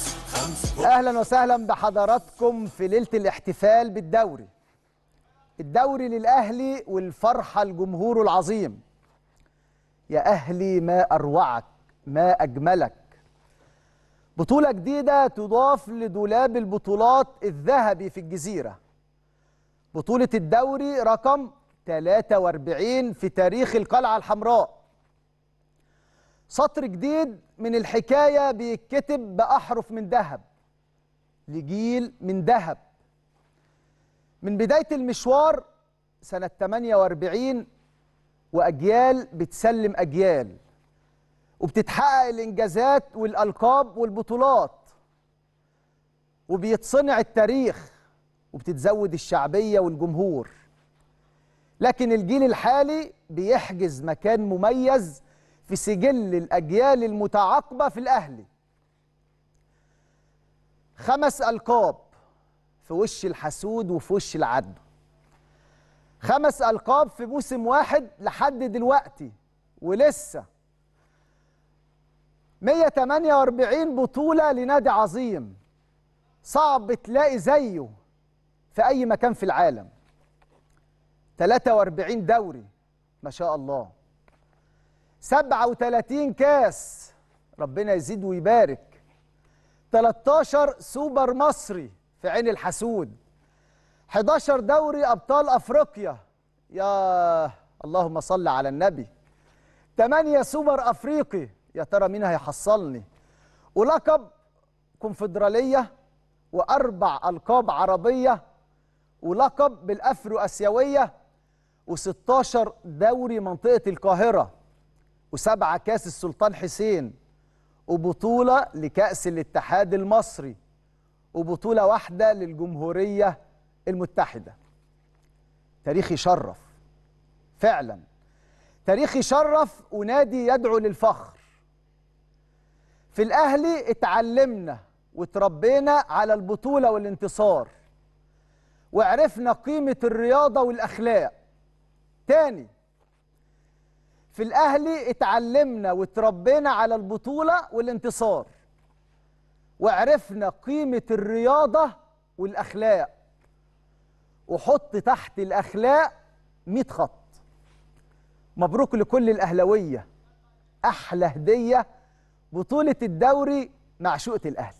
خمسة خمسة أهلا وسهلا بحضراتكم في ليلة الاحتفال بالدوري الدوري للأهلي والفرحة لجمهوره العظيم يا أهلي ما أروعك ما أجملك بطولة جديدة تضاف لدولاب البطولات الذهبي في الجزيرة بطولة الدوري رقم 43 في تاريخ القلعة الحمراء سطر جديد من الحكاية بيتكتب بأحرف من ذهب لجيل من ذهب من بداية المشوار سنة 48 وأجيال بتسلم أجيال وبتتحقق الإنجازات والألقاب والبطولات وبيتصنع التاريخ وبتتزود الشعبية والجمهور لكن الجيل الحالي بيحجز مكان مميز في سجل الأجيال المتعاقبة في الأهلي خمس ألقاب في وش الحسود وفي وش العدو خمس ألقاب في موسم واحد لحد دلوقتي ولسه 148 بطولة لنادي عظيم صعب تلاقي زيه في أي مكان في العالم 43 دوري ما شاء الله 37 كاس ربنا يزيد ويبارك 13 سوبر مصري في عين الحسود 11 دوري أبطال أفريقيا يا اللهم صل على النبي 8 سوبر أفريقي يا ترى مين هيحصلني ولقب كونفدرالية وأربع ألقاب عربية ولقب بالأفرو أسيوية و16 دوري منطقة القاهرة وسبعة كاس السلطان حسين وبطولة لكأس الاتحاد المصري وبطولة واحدة للجمهورية المتحدة تاريخ يشرف فعلا تاريخ يشرف ونادي يدعو للفخر في الأهلي اتعلمنا وتربينا على البطولة والانتصار وعرفنا قيمة الرياضة والأخلاق تاني في الأهلي اتعلمنا وتربينا على البطولة والانتصار وعرفنا قيمة الرياضة والأخلاق وحط تحت الأخلاق 100 خط مبروك لكل الاهلاويه أحلى هدية بطولة الدوري معشوقة الأهلي